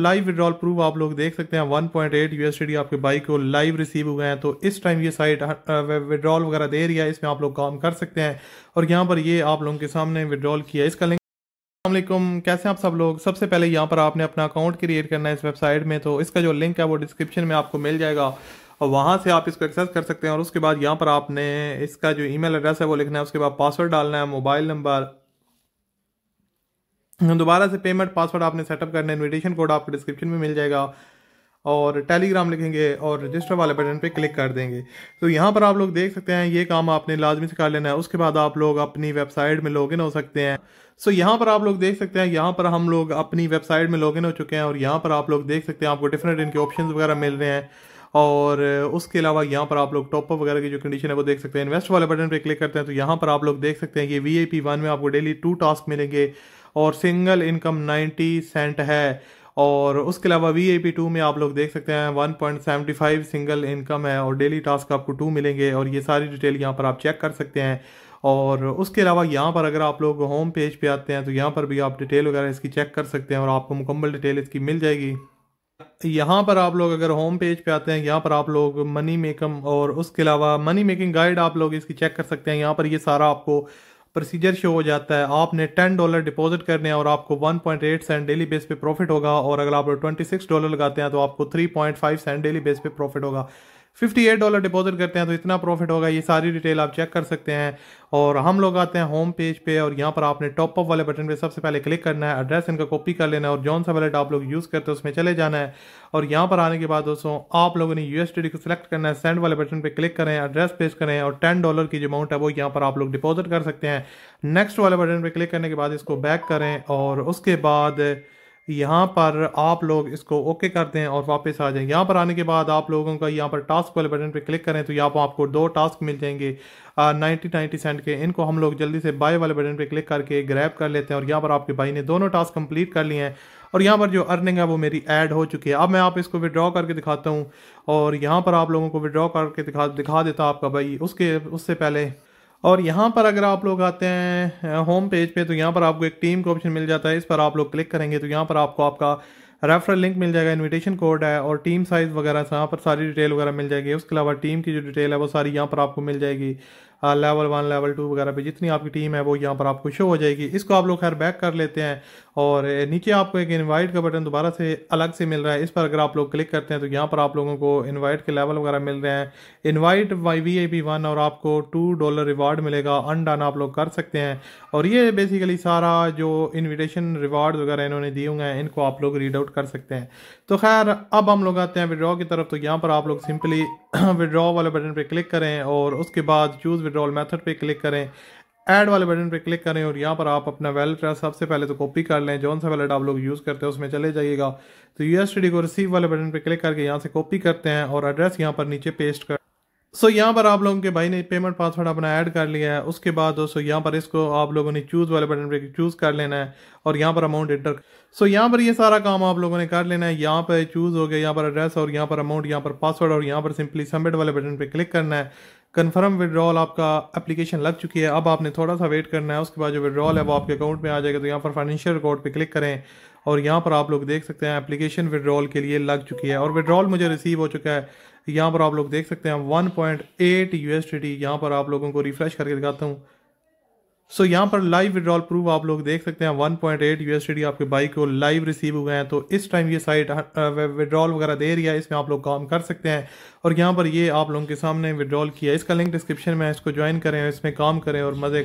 live withdrawal proof आप लोग देख सकते हैं 1.8 पॉइंट यूएसडी आपके बाई को लाइव रिसीव हुए हैं तो इस टाइम ये साइट हाँ, विड्रॉल वगैरह दे रही है इसमें आप लोग काम कर सकते हैं और यहाँ पर ये आप लोगों के सामने विड्रॉल किया इसका लिंक अल्लाम कैसे आप सब लोग सबसे पहले यहाँ पर आपने अपना अकाउंट क्रिएट करना है इस वेबसाइट में तो इसका जो लिंक है वो डिस्क्रिप्शन में आपको मिल जाएगा और वहाँ से आप इसको एक्सेस कर सकते हैं और उसके बाद यहाँ पर आपने इसका जो ईमेल एड्रेस है वो लिखना है उसके बाद पासवर्ड डालना है मोबाइल नंबर हम्म, दोबारा से पेमेंट पासवर्ड आपने सेटअप करना है इन्विटेशन कोड आपको डिस्क्रिप्शन में मिल जाएगा और टेलीग्राम लिखेंगे और रजिस्टर वाले बटन पे क्लिक कर देंगे तो यहाँ पर आप लोग देख सकते हैं ये काम आपने लाजमी से कर लेना है उसके बाद आप लोग अपनी वेबसाइट में लॉगिन हो सकते हैं सो so, यहाँ पर आप लोग देख सकते हैं यहाँ पर हम लोग अपनी वेबसाइट में लॉगिन हो चुके हैं और यहाँ पर आप लोग देख सकते हैं आपको डिफरेंट इनके ऑप्शन वगैरह मिल रहे हैं और उसके अलावा यहाँ पर आप लोग टॉपअप वगैरह की जो कंडीशन है वो देख सकते हैं इन्वेस्ट वाले बटन पर क्लिक करते हैं तो यहाँ पर आप लोग देख सकते हैं कि वी आई पी वन में आपको डेली टू टास्क मिलेंगे और सिंगल इनकम 90 सेंट है और उसके अलावा वी आई पी टू में आप लोग देख सकते हैं one point seventy five single income है और डेली टास्क आपको टू मिलेंगे और ये सारी डिटेल यहाँ पर आप चेक कर सकते हैं और उसके अलावा यहाँ पर अगर आप लोग होम पेज पे आते हैं तो यहाँ पर भी आप डिटेल वगैरह इसकी चेक कर सकते हैं और आपको मुकम्मल डिटेल इसकी मिल जाएगी यहाँ पर आप लोग अगर होम पेज पे आते हैं यहाँ पर आप लोग मनी मेकम और उसके अलावा मनी मेकिंग गाइड आप लोग इसकी चेक कर सकते हैं यहाँ पर ये यह सारा आपको प्रोसीजर शो हो जाता है आपने टेन डॉलर डिपॉजिट करने हैं और आपको one point eight cent daily base पे प्रॉफिट होगा और अगर आप ट्वेंटी सिक्स डॉलर लगाते हैं तो आपको three point five cent daily base पे प्रॉफिट होगा फिफ्टी एट डॉलर डिपॉजिट करते हैं तो इतना प्रॉफिट होगा ये सारी डिटेल आप चेक कर सकते हैं और हम लोग आते हैं होम पेज पे और यहाँ पर आपने टॉप अप वाले बटन पे सबसे पहले क्लिक करना है एड्रेस इनका कॉपी कर लेना है और जौन सा वैलेट आप लोग यूज़ करते हैं उसमें चले जाना है और यहाँ पर आने के बाद दोस्तों आप लोगों ने यूएसडी को सिलेक्ट करना है सेंड वाले बटन पर क्लिक करें एड्रेस पेश करें और टेन डॉलर की जो अमाउंट है वो यहाँ पर आप लोग डिपॉजिट कर सकते हैं नेक्स्ट वाले बटन पर क्लिक करने के बाद इसको बैक करें और उसके बाद यहाँ पर आप लोग इसको ओके कर दें और वापस आ जाएं यहाँ पर आने के बाद आप लोगों का यहाँ पर टास्क वाले बटन पे क्लिक करें तो यहाँ पर आपको दो टास्क मिल जाएंगे नाइन्टी नाइन्टी सेंट के इनको हम लोग जल्दी से बाय वाले बटन पे क्लिक करके ग्रैब कर लेते हैं और यहाँ पर आपके भाई ने दोनों टास्क कंप्लीट कर लिए हैं और यहाँ पर जो अर्निंग है वो मेरी ऐड हो चुकी है अब मैं आप इसको विड्रॉ करके दिखाता हूँ और यहाँ पर आप लोगों को विड्रॉ करके दिखा दिखा देता हूँ आपका भाई उसके उससे पहले और यहाँ पर अगर आप लोग आते हैं होम uh, पेज पे तो यहाँ पर आपको एक टीम का ऑप्शन मिल जाता है इस पर आप लोग क्लिक करेंगे तो यहाँ पर आपको आपका रेफरल लिंक मिल जाएगा इनविटेशन कोड है और टीम साइज़ वगैरह यहाँ पर सारी डिटेल वगैरह मिल जाएगी उसके अलावा टीम की जो डिटेल है वो सारी यहाँ पर आपको मिल जाएगी लेवल वन लेवल टू वगैरह पे जितनी आपकी टीम है वो यहाँ पर आपको शो हो जाएगी इसको आप लोग खैर बैक कर लेते हैं और नीचे आपको एक इनवाइट का बटन दोबारा से अलग से मिल रहा है इस पर अगर आप लोग क्लिक करते हैं तो यहाँ पर आप लोगों को इनवाइट के लेवल वगैरह मिल रहे हैं invite Y V A P one और आपको टू डॉलर रिवार्ड मिलेगा अनडन आप लोग कर सकते हैं और ये बेसिकली सारा जो इन्विटेशन रिवार्ड वगैरह इन्होंने दिए हुए हैं इनको आप लोग रीड आउट कर सकते हैं तो खैर अब हम लोग आते हैं विड्रॉ की तरफ तो यहाँ पर आप लोग सिंपली विड्रॉ वाले बटन पर क्लिक करें और उसके बाद चूज़ विड्रॉल मेथड पे क्लिक करें ऐड वाले बटन पे क्लिक करें और यहाँ पर आप अपना वैलेट एड्रेस सबसे पहले तो कॉपी कर लें जौन सा वैलेट आप लोग यूज़ करते हैं उसमें चले जाइएगा तो यूएसडी को रिसीव वाले बटन पर क्लिक करके यहाँ से कॉपी करते हैं और एड्रेस यहाँ पर नीचे पेस्ट कर सो so, यहाँ पर आप लोगों के भाई ने पेमेंट पासवर्ड अपना ऐड कर लिया है उसके बाद दोस्तों यहाँ पर इसको आप लोगों ने चूज़ वाले बटन पे चूज़ कर लेना है और यहाँ पर अमाउंट एंटर सो so, यहाँ पर ये यह सारा काम आप लोगों ने कर लेना है यहाँ पर चूज़ हो गया यहाँ पर एड्रेस और यहाँ पर अमाउंट यहाँ पर पासवर्ड और यहाँ पर सिंपली सबमिट वाले बटन पर क्लिक करना है कन्फर्म विड्रॉल आपका एप्लीकेशन लग चुकी है अब आपने थोड़ा सा वेट करना है उसके बाद जो विड्रॉल है वो आपके अकाउंट में आ जाएगा तो यहाँ पर फाइनेंशियल रिकॉर्ड पे क्लिक करें और यहाँ पर आप लोग देख सकते हैं एप्लीकेशन विड्रॉल के लिए लग चुकी है और विड्रॉल मुझे रिसीव हो चुका है यहाँ पर आप लोग देख सकते हैं one point eight U S T यहाँ पर आप लोगों को रिफ्रेश करके दिखाता हूँ सो so, यहाँ पर लाइव विड्रॉल प्रूफ आप लोग देख सकते हैं 1.8 पॉइंट आपके बाइक को लाइव रिसीव हुए हैं तो इस टाइम ये साइट हाँ, विड्रॉल वगैरह दे रही है इसमें आप लोग काम कर सकते हैं और यहाँ पर ये आप लोगों के सामने विड्रॉल किया इसका लिंक डिस्क्रिप्शन में इसको ज्वाइन करें इसमें काम करें और मज़े